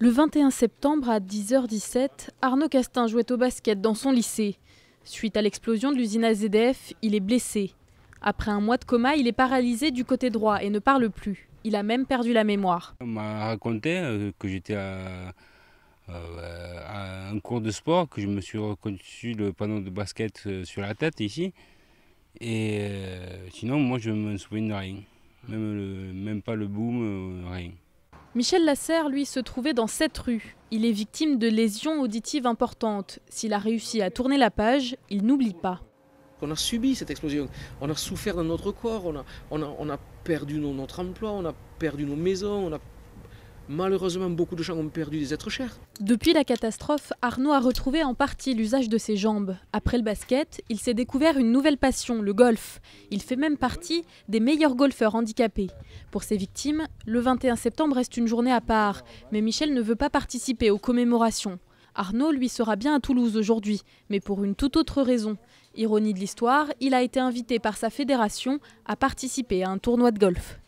Le 21 septembre à 10h17, Arnaud Castin jouait au basket dans son lycée. Suite à l'explosion de l'usine AZF, il est blessé. Après un mois de coma, il est paralysé du côté droit et ne parle plus. Il a même perdu la mémoire. On m'a raconté euh, que j'étais euh, à, un cours de sport, que je me suis reconçu le panneau de basket euh, sur la tête ici. Et sinon, moi, je me souviens de rien. Même, même pas le boom, rien. Michel Lasserre, lui, se trouvait dans cette rue. Il est victime de lésions auditives importantes. S'il a réussi à tourner la page, il n'oublie pas. On a subi cette explosion, on a souffert dans notre corps, on a, on a, perdu notre emploi, on a perdu nos maisons, on a Malheureusement, beaucoup de gens ont perdu des êtres chers. Depuis la catastrophe, Arnaud a retrouvé en partie l'usage de ses jambes. Après le basket, il s'est découvert une nouvelle passion, le golf. Il fait même partie des meilleurs golfeurs handicapés. Pour ses victimes, le 21 septembre reste une journée à part, mais Michel ne veut pas participer aux commémorations. Arnaud, lui, sera bien à Toulouse aujourd'hui, mais pour une toute autre raison. Ironie de l'histoire, il a été invité par sa fédération à participer à un tournoi de golf.